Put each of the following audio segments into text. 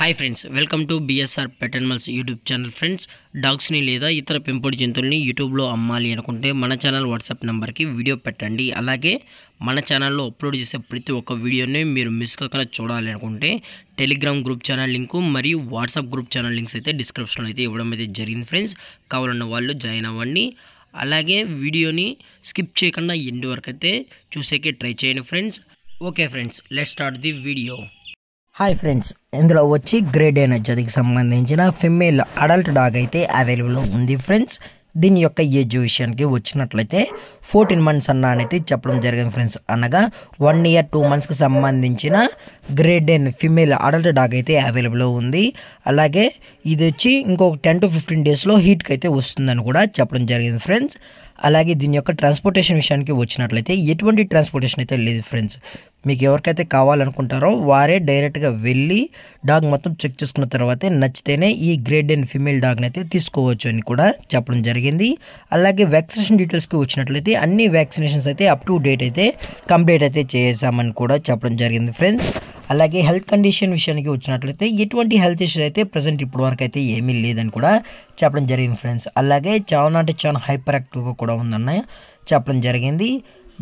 hi friends welcome to BSR pet animals YouTube channel friends డాగ్స్ని లేదా ఇతర పెంపుడు జంతువుల్ని యూట్యూబ్లో అమ్మాలి అనుకుంటే మన ఛానల్ వాట్సాప్ నెంబర్కి వీడియో పెట్టండి అలాగే మన ఛానల్లో అప్లోడ్ చేసే ప్రతి ఒక్క వీడియోని మీరు మిస్ కాకుండా చూడాలి అనుకుంటే టెలిగ్రామ్ గ్రూప్ ఛానల్ లింకు మరియు వాట్సాప్ గ్రూప్ ఛానల్ లింక్స్ అయితే డిస్క్రిప్షన్లో అయితే ఇవ్వడం అయితే జరిగింది ఫ్రెండ్స్ కావాలన్న వాళ్ళు జాయిన్ అవ్వండి అలాగే వీడియోని స్కిప్ చేయకుండా ఎండ్ వరకు అయితే చూసేకే ట్రై చేయండి friends okay friends let start the video hi friends ఇందులో వచ్చి గ్రేడ్ ఎనర్జీకి సంబంధించిన ఫిమేల్ అడల్ట్ డాగ్ అయితే అవైలబుల్ ఉంది ఫ్రెండ్స్ దీని యొక్క ఏజ్ విషయానికి వచ్చినట్లయితే ఫోర్టీన్ మంత్స్ అన్న అనేది చెప్పడం జరిగింది ఫ్రెండ్స్ అనగా వన్ ఇయర్ టూ మంత్స్కి సంబంధించిన Great Dane female adult dog అయితే అవైలబుల్ ఉంది అలాగే ఇది వచ్చి ఇంకొక టెన్ టు ఫిఫ్టీన్ డేస్లో హీట్కి అయితే వస్తుందని కూడా చెప్పడం జరిగింది ఫ్రెండ్స్ అలాగే దీని యొక్క ట్రాన్స్పోర్టేషన్ విషయానికి వచ్చినట్లయితే ఎటువంటి ట్రాన్స్పోర్టేషన్ అయితే లేదు ఫ్రెండ్స్ మీకు ఎవరికైతే కావాలనుకుంటారో వారే డైరెక్ట్గా వెళ్ళి డాగ్ మొత్తం చెక్ చేసుకున్న తర్వాతే నచ్చితేనే ఈ గ్రేడ్ అండ్ ఫిమేల్ డాగ్ని అయితే తీసుకోవచ్చు అని కూడా చెప్పడం జరిగింది అలాగే వ్యాక్సినేషన్ డీటెయిల్స్కి వచ్చినట్లయితే అన్ని వ్యాక్సినేషన్స్ అయితే అప్ టు డేట్ అయితే కంప్లీట్ అయితే చేసామని కూడా చెప్పడం జరిగింది ఫ్రెండ్స్ అలాగే హెల్త్ కండిషన్ విషయానికి వచ్చినట్లయితే ఎటువంటి హెల్త్ ఇష్యూస్ అయితే ప్రజెంట్ ఇప్పుడు వరకు అయితే ఏమీ లేదని కూడా చెప్పడం జరిగింది ఫ్రెండ్స్ అలాగే చాలా అంటే చాలా హైపర్ యాక్టివ్గా కూడా ఉందన్న చెప్పడం జరిగింది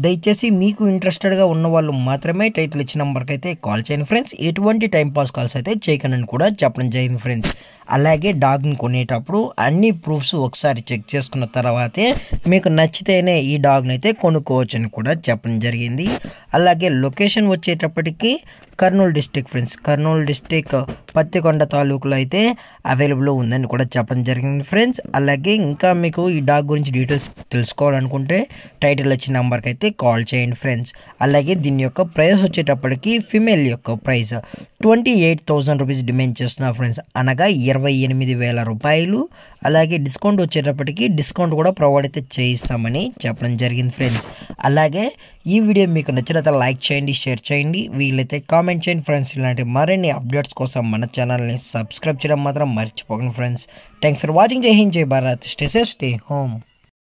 దయచేసి మీకు ఇంట్రెస్టెడ్గా ఉన్న వాళ్ళు మాత్రమే టైటిల్ ఇచ్చిన నెంబర్కి అయితే కాల్ చేయండి ఫ్రెండ్స్ ఎటువంటి టైం పాస్ కాల్స్ అయితే చేయకండి కూడా చెప్పడం జరిగింది ఫ్రెండ్స్ అలాగే డాగ్ని కొనేటప్పుడు అన్ని ప్రూఫ్స్ ఒకసారి చెక్ చేసుకున్న తర్వాతే మీకు నచ్చితేనే ఈ డాగ్ని అయితే కొనుక్కోవచ్చు అని కూడా చెప్పడం జరిగింది అలాగే లొకేషన్ వచ్చేటప్పటికి Kurnool district friends Kurnool district Pattikonda తాలూకులో అయితే అవైలబుల్లో ఉందని కూడా చెప్పడం జరిగింది ఫ్రెండ్స్ అలాగే ఇంకా మీకు ఈ డాగ్ గురించి డీటెయిల్స్ తెలుసుకోవాలనుకుంటే టైటిల్ వచ్చిన నెంబర్కి అయితే అయితే కాల్ చేయండి ఫ్రెండ్స్ అలాగే దీని యొక్క ప్రైస్ వచ్చేటప్పటికి ఫిమేల్ యొక్క price twenty eight thousand rupees demand చేస్తున్నా ఫ్రెండ్స్ అనగా ఇరవై ఎనిమిది వేల రూపాయలు అలాగే డిస్కౌంట్ వచ్చేటప్పటికి డిస్కౌంట్ కూడా ప్రొవైడ్ అయితే చేయిస్తామని చెప్పడం జరిగింది ఫ్రెండ్స్ అలాగే ఈ వీడియో మీకు నచ్చినట్లయితే లైక్ చేయండి షేర్ చేయండి వీలైతే కామెంట్ చేయండి ఫ్రెండ్స్ ఇలాంటి మరిన్ని అప్డేట్స్ కోసం మన ఛానల్ని సబ్స్క్రైబ్ చేయడం మాత్రం మర్చిపోకండి friends thanks for watching Jai Hind Jai Bharat stay safe stay home